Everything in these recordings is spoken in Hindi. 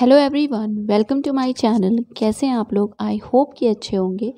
Hello everyone welcome to my channel कैसे हैं आप लोग आई होप कि अच्छे होंगे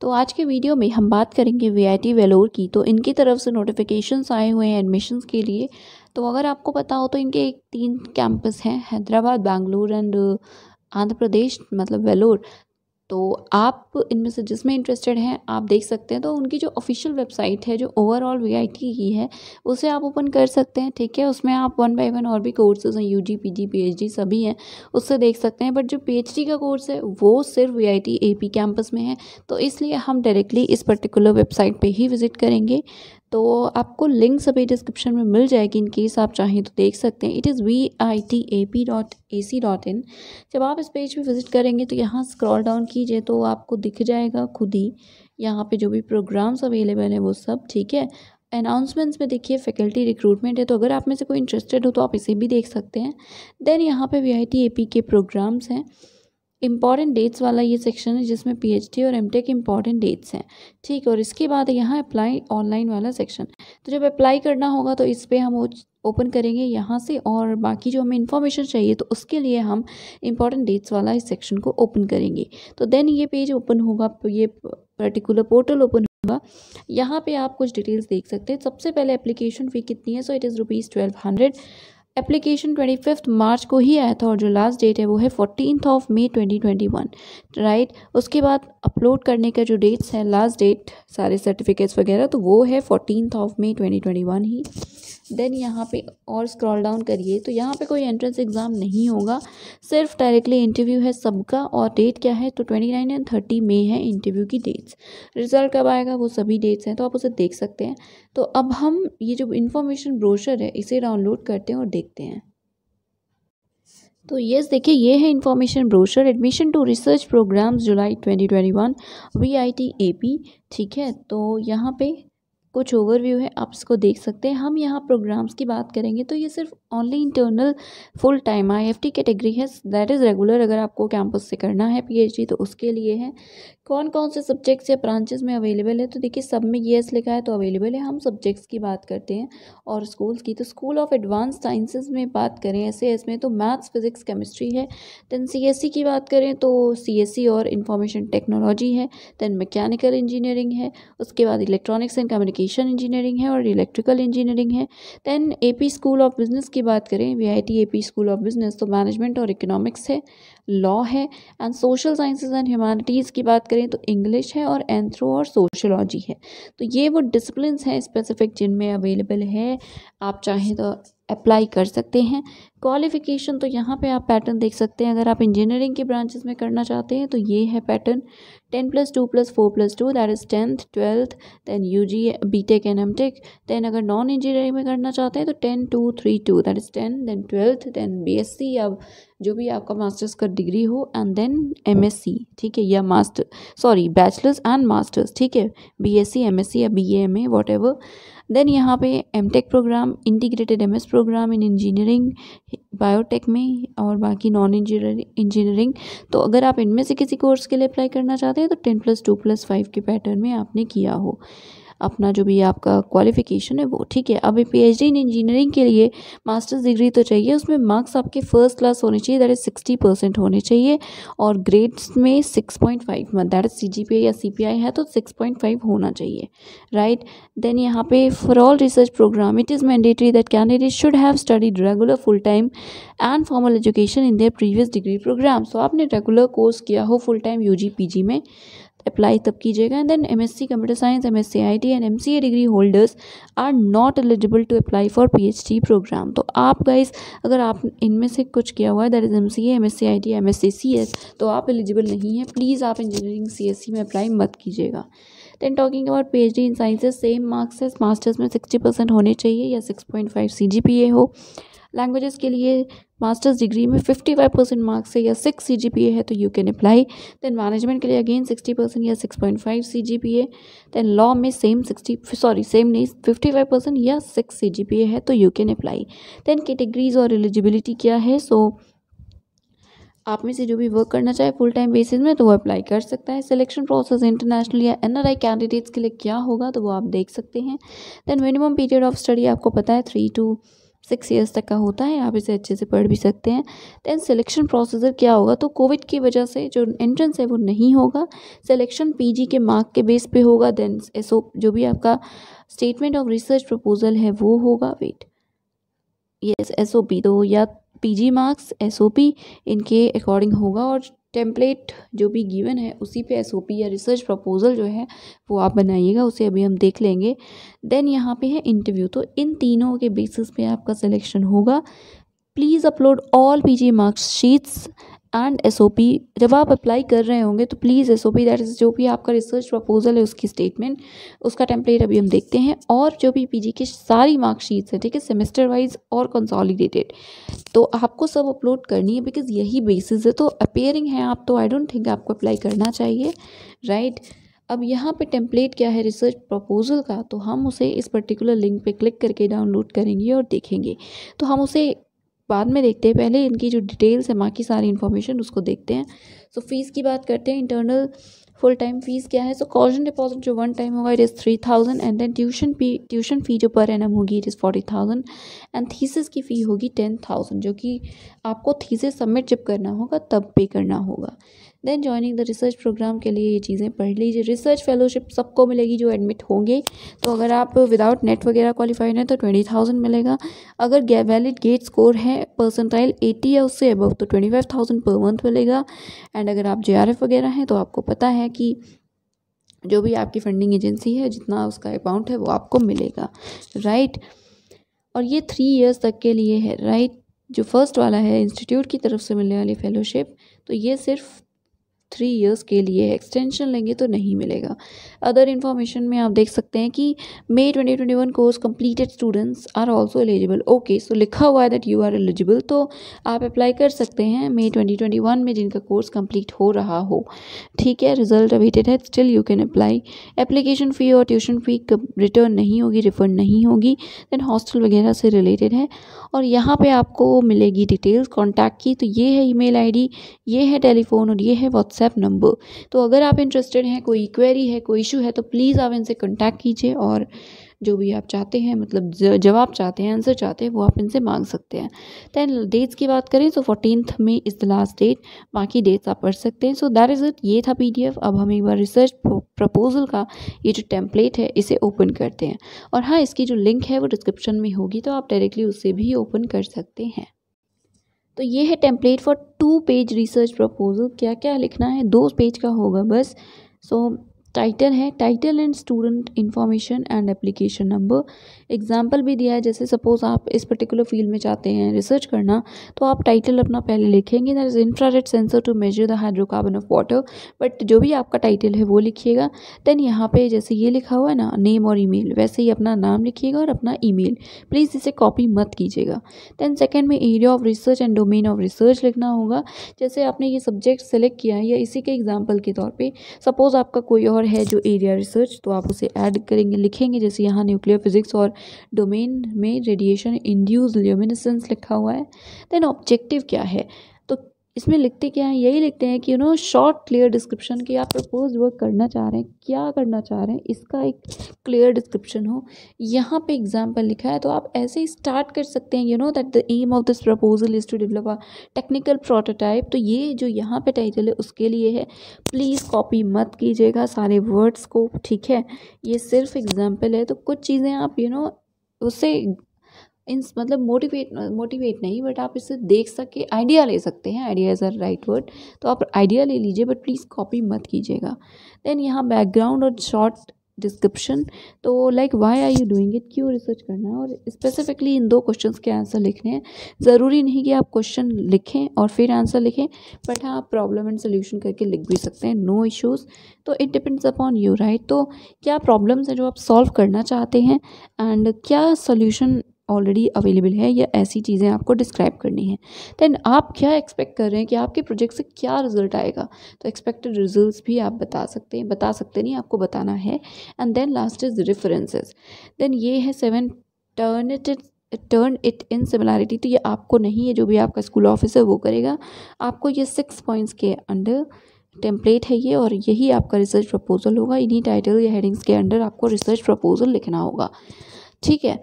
तो आज के वीडियो में हम बात करेंगे वीआईटी वेलोर की तो इनकी तरफ से नोटिफिकेशंस आए हुए हैं एडमिशन्स के लिए तो अगर आपको पता हो तो इनके एक तीन कैंपस हैं हैदराबाद बेंगलोर एंड आंध्र प्रदेश मतलब वेलोर तो आप इनमें से जिसमें इंटरेस्टेड हैं आप देख सकते हैं तो उनकी जो ऑफिशियल वेबसाइट है जो ओवरऑल वी की है उसे आप ओपन कर सकते हैं ठीक है उसमें आप वन बाई वन और भी कोर्सेज हैं U G P G P H D सभी हैं उससे देख सकते हैं बट जो पी एच डी का कोर्स है वो सिर्फ V I T A P campus में है तो इसलिए हम डायरेक्टली इस पर्टिकुलर वेबसाइट पर ही विज़िट करेंगे तो आपको लिंक सभी डिस्क्रिप्शन में मिल जाएगी इन केस आप चाहें तो देख सकते हैं it is V I T A P dot A C dot in जब आप इस पेज पे विज़िट करेंगे तो यहाँ स्क्रॉल डाउन कीजिए तो आपको दिख जाएगा खुद ही यहाँ पे जो भी प्रोग्राम्स अवेलेबल हैं वो सब ठीक है अनाउंसमेंट्स में देखिए फैकल्टी रिक्रूटमेंट है तो अगर आप में से कोई इंटरेस्टेड हो तो आप इसे भी देख सकते हैं देन यहाँ पर V I T A P के प्रोग्राम्स हैं इंपॉर्टेंट डेट्स वाला ये सेक्शन है जिसमें पीएचडी और एमटेक इंपॉर्टेंट डेट्स हैं ठीक और इसके बाद यहाँ अप्लाई ऑनलाइन वाला सेक्शन तो जब अप्लाई करना होगा तो इस पर हम ओपन करेंगे यहाँ से और बाकी जो हमें इन्फॉर्मेशन चाहिए तो उसके लिए हम इम्पॉर्टेंट डेट्स वाला इस सेक्शन को ओपन करेंगे तो देन ये पेज ओपन होगा ये पर्टिकुलर पोर्टल ओपन होगा यहाँ पे आप कुछ डिटेल्स देख सकते हैं सबसे पहले एप्लीकेशन फ़ी कितनी है so it is rupees twelve hundred application 25 मार्च को ही आया था और जो लास्ट डेट है वो है फोर्टीन ऑफ ट्वेंटी 2021 राइट उसके बाद अपलोड करने का जो डेट्स है लास्ट डेट सारे सर्टिफिकेट्स वगैरह तो वो है फोर्टीन ऑफ ट्वेंटी 2021 ही देन यहाँ पे और स्क्रॉल डाउन करिए तो यहाँ पे कोई एंट्रेंस एग्ज़ाम नहीं होगा सिर्फ डायरेक्टली इंटरव्यू है सबका और डेट क्या है तो twenty nine and thirty May है इंटरव्यू की डेट्स रिजल्ट कब आएगा वो सभी डेट्स हैं तो आप उसे देख सकते हैं तो अब हम ये जो इन्फॉर्मेशन ब्रोशर है इसे डाउनलोड करते हैं और देखते हैं तो यस देखिए ये है information brochure admission to research programmes July 2021 VIT AP ठीक है तो यहाँ पे कुछ ओवरव्यू है आप इसको देख सकते हैं हम यहाँ प्रोग्राम्स की बात करेंगे तो ये सिर्फ only internal full time I F T category है दैट इज़ रेगुलर अगर आपको कैंपस से करना है पीएचडी तो उसके लिए है कौन कौन से सब्जेक्ट्स या ब्रांचेस में अवेलेबल है तो देखिए सब में ये लिखा है तो अवेलेबल है हम सब्जेक्ट्स की बात करते हैं और स्कूल्स की तो स्कूल ऑफ एडवांस साइंसेज में बात करें ऐसे इसमें तो मैथ्स फिजिक्स केमिस्ट्री है दैन सी e की बात करें तो सी e और इंफॉर्मेशन टेक्नोलॉजी है दैन मैकेनिकल इंजीनियरिंग है उसके बाद electronics and communication application engineering है और इलेक्ट्रिकल इंजीनियरिंग है then AP school of business की बात करें VIT AP school of business तो मैनेजमेंट और इकोनॉमिक्स है लॉ है and social sciences and humanities की बात करें तो इंग्लिश है और एंथ्रो और सोशोलॉजी है तो ये वो डिसप्लिन हैं स्पेसिफिक जिनमें अवेलेबल है आप चाहें तो अप्लाई कर सकते हैं क्वालिफ़िकेशन तो यहाँ पे आप पैटर्न देख सकते हैं अगर आप इंजीनियरिंग के ब्रांचेस में करना चाहते हैं तो ये है pattern ten plus two plus four plus two that is tenth twelfth then U G B tech and M tech then अगर नॉन इंजीनियरिंग में करना चाहते हैं तो ten two three two that is ten then twelfth then B S C या जो भी आपका मास्टर्स का डिग्री हो and then M S C ठीक है या master sorry bachelors and masters ठीक है B S C M S C या B M A whatever then यहाँ पे M tech programme integrated M S programme in engineering biotech में और बाकी नॉन इंजीनियरिंग इंजीनियरिंग तो अगर आप इनमें से किसी कोर्स के लिए अप्लाई करना चाहते हैं तो ten plus two plus five के पैटर्न में आपने किया हो अपना जो भी आपका क्वालिफ़िकेशन है वो ठीक है अभी पीएचडी इन इंजीनियरिंग के लिए मास्टर्स डिग्री तो चाहिए उसमें मार्क्स आपके फर्स्ट क्लास होने चाहिए दैट इज़ सिक्सटी परसेंट होने चाहिए और ग्रेड्स में six point five that is C G P या सी पी आई है तो सिक्स पॉइंट फाइव होना चाहिए राइट देन यहाँ पे for all research programme it is mandatory that candidate should have studied regular full time and formal education in their previous degree programme so आपने रेगुलर कोर्स किया हो full time U G P G में अप्लाई तब कीजिएगा and then MSc computer science MSc IT and MCA degree holders are not eligible to apply for PhD programme तो आप गाइस अगर आप इनमें से कुछ किया हुआ है that is MCA MSc IT MSc CS तो आप एलिजिबल नहीं है प्लीज़ आप इंजीनियरिंग सीएससी में अप्लाई मत कीजिएगा then talking about P H D in sciences same marks है मास्टर्स में सिक्सटी परसेंट होने चाहिए या six point five C G P A हो लैंग्वेजेस के लिए मास्टर्स डिग्री में फिफ्टी फाइव परसेंट मार्क्स है या six C G P A है तो you can apply then management के लिए अगेन सिक्सटी परसेंट या six point five C G P A then law में सेम सिक्सटी सॉरी सेम नहीं फिफ्टी फाइव परसेंट या six C G P A है तो you can apply then categories और एलिजिबिलिटी क्या है सो so, आप में से जो भी वर्क करना चाहे फुल टाइम बेसिस में तो वो अप्लाई कर सकता है सिलेक्शन प्रोसेस इंटरनेशनल या एन कैंडिडेट्स के लिए क्या होगा तो वो आप देख सकते हैं then minimum period of study आपको पता है थ्री टू सिक्स ईयर्स तक का होता है आप इसे अच्छे से पढ़ भी सकते हैं दैन सिलेक्शन प्रोसीजर क्या होगा तो कोविड की वजह से जो एंट्रेंस है वो नहीं होगा सिलेक्शन पीजी के मार्क के बेस पे होगा दैन एसओ जो भी आपका स्टेटमेंट ऑफ रिसर्च प्रपोजल है वो होगा wait yes S O P दो या पीजी मार्क्स एसओपी इनके अकॉर्डिंग होगा और टेम्पलेट जो भी गिवन है उसी पे एसओपी या रिसर्च प्रपोजल जो है वो आप बनाइएगा उसे अभी हम देख लेंगे देन यहाँ पे है इंटरव्यू तो इन तीनों के बेसिस पे आपका सिलेक्शन होगा please upload all PG marks sheets and S O P जब आप अप्लाई कर रहे होंगे तो please S O P that is जो भी आपका रिसर्च प्रपोजल है उसकी स्टेटमेंट उसका टेम्पलेट अभी हम देखते हैं और जो भी पी जी की सारी मार्कशीट्स हैं ठीक है सेमेस्टर वाइज और कंसॉलीडेटेड तो आपको सब अपलोड करनी है बिकॉज यही बेसिस है तो अपेयरिंग है आप तो आई डोंट थिंक आपको अप्लाई करना चाहिए राइट right? अब यहाँ पे टेम्पलेट क्या है रिसर्च प्रपोजल का तो हम उसे इस पर्टिकुलर लिंक पे क्लिक करके डाउनलोड करेंगे और देखेंगे तो हम उसे बाद में देखते हैं पहले इनकी जो डिटेल्स है बाकी सारी इन्फॉर्मेशन उसको देखते हैं सो so, फ़ीस की बात करते हैं इंटरनल फुल टाइम फ़ीस क्या है सो कॉशन डिपॉजिट जो वन टाइम होगा it is three thousand and then tuition fee tuition fee जो पर एन होगी it is forty thousand and thesis की फ़ी होगी टेन थाउजेंड जो कि आपको थीसिस सबमिट जब करना होगा तब पे करना होगा then joining the research programme के लिए ये चीज़ें पढ़ लीजिए रिसर्च फेलोशिप सबको मिलेगी जो एडमिट होंगे तो अगर आप विदाउट नेट वगैरह क्वालिफाइड हैं तो ट्वेंटी थाउजेंड मिलेगा अगर वैलिड गेट स्कोर है परसेंटाइल एटी या उससे अबव तो twenty five thousand per month मिलेगा एंड अगर आप जे वगैरह हैं तो आपको पता है कि जो भी आपकी फंडिंग एजेंसी है जितना उसका अकाउंट है वो आपको मिलेगा राइट और ये थ्री ईयर्स तक के लिए है राइट जो फर्स्ट वाला है इंस्टीट्यूट की तरफ से मिलने वाली फेलोशिप तो ये सिर्फ थ्री इयर्स के लिए एक्सटेंशन लेंगे तो नहीं मिलेगा अदर इन्फॉर्मेशन में आप देख सकते हैं कि May 2021 course completed students are also eligible okay so लिखा हुआ है दैट यू आर एलिजिबल तो आप अप्लाई कर सकते हैं मे 2021 में जिनका कोर्स कंप्लीट हो रहा हो ठीक है रिजल्ट अवेटेड है still you can apply application fee और ट्यूशन फ़ी रिटर्न नहीं होगी रिफंड नहीं होगी देन हॉस्टल वगैरह से रिलेटेड है और यहाँ पर आपको मिलेगी डिटेल्स कॉन्टैक्ट की तो ये है ई मेल ये है टेलीफोन और ये है व्हाट्सएप व्हाट्सएप नंबर तो अगर आप इंटरेस्टेड हैं कोई क्वेरी है कोई इशू है तो प्लीज़ आप इनसे कॉन्टैक्ट कीजिए और जो भी आप चाहते हैं मतलब जवाब चाहते हैं आंसर चाहते हैं वो आप इनसे मांग सकते हैं दैन डेट्स की बात करें तो फोर्टीनथ में इज़ द लास्ट डेट बाकी डेट्स आप पढ़ सकते हैं सो दैट इज़ इट ये था पीडीएफ अब हम एक बार रिसर्च प्रपोजल का ये जो टेम्पलेट है इसे ओपन करते हैं और हाँ इसकी जो लिंक है वो डिस्क्रिप्शन में होगी तो आप डायरेक्टली उसे भी ओपन कर सकते हैं तो ये है template for two page research proposal क्या क्या लिखना है दो पेज का होगा बस सो so, टाइटल है title and student information and application number example भी दिया है जैसे सपोज़ आप इस पर्टिकुलर फील्ड में चाहते हैं रिसर्च करना तो आप टाइटल अपना पहले लिखेंगे that is infrared sensor to measure the hydrocarbon of water but जो भी आपका टाइटल है वो लिखिएगा देन यहाँ पे जैसे ये लिखा हुआ है ना नेम और ईमेल वैसे ही अपना नाम लिखिएगा और अपना ईमेल प्लीज़ इसे कॉपी मत कीजिएगा देन सेकेंड में area of research and domain of research लिखना होगा जैसे आपने ये सब्जेक्ट सेलेक्ट किया है या इसी के एग्जाम्पल के तौर पर सपोज़ आपका कोई और और है जो एरिया रिसर्च तो आप उसे ऐड करेंगे लिखेंगे जैसे यहाँ न्यूक्लियर फिजिक्स और डोमेन में रेडिएशन इंड्यूज ल्यूमिनेसेंस लिखा हुआ है देन ऑब्जेक्टिव क्या है इसमें लिखते क्या हैं यही लिखते हैं कि you know short clear description कि आप प्रपोज वर्क करना चाह रहे हैं क्या करना चाह रहे हैं इसका एक क्लियर डिस्क्रिप्शन हो यहाँ पे एग्जाम्पल लिखा है तो आप ऐसे ही स्टार्ट कर सकते हैं you know that the aim of this proposal is to develop a technical prototype तो ये जो यहाँ पे टाइटल है उसके लिए है प्लीज़ कॉपी मत कीजिएगा सारे वर्ड्स को ठीक है ये सिर्फ एग्ज़ाम्पल है तो कुछ चीज़ें आप यू you नो know, उससे इंस मतलब मोटिवेट मोटिवेट नहीं बट आप इसे देख सके आइडिया ले सकते हैं idea is our right word तो आप आइडिया ले लीजिए बट प्लीज़ कॉपी मत कीजिएगा देन यहाँ बैकग्राउंड और शॉर्ट डिस्क्रिप्शन तो like why are you doing it क्यों रिसर्च करना है और स्पेसिफिकली इन दो क्वेश्चंस के आंसर लिखने हैं ज़रूरी नहीं कि आप क्वेश्चन लिखें और फिर आंसर लिखें बट हाँ आप प्रॉब्लम एंड सोल्यूशन करके लिख भी सकते हैं नो इश्यूज़ तो it depends upon you right तो क्या प्रॉब्लम्स हैं जो आप सॉल्व करना चाहते हैं एंड क्या सोल्यूशन ऑलरेडी अवेलेबल है या ऐसी चीज़ें आपको डिस्क्राइब करनी है देन आप क्या एक्सपेक्ट कर रहे हैं कि आपके प्रोजेक्ट से क्या रिजल्ट आएगा तो एक्सपेक्टेड रिजल्ट भी आप बता सकते हैं बता सकते नहीं आपको बताना है and then last is references then ये है seven turn it turn it in similarity तो ये आपको नहीं है जो भी आपका स्कूल ऑफिस है वो करेगा आपको ये सिक्स पॉइंट्स के अंडर टेम्पलेट है ये और यही आपका रिसर्च प्रपोजल होगा इन्हीं टाइटल या हेडिंग्स के अंडर आपको रिसर्च प्रपोजल लिखना होगा ठीक है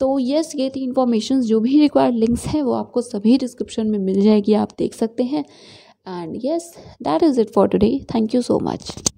तो यस ये थी इन्फॉर्मेशन जो भी रिक्वायर्ड लिंक्स हैं वो आपको सभी डिस्क्रिप्शन में मिल जाएगी आप देख सकते हैं and yes that is it for today thank you so much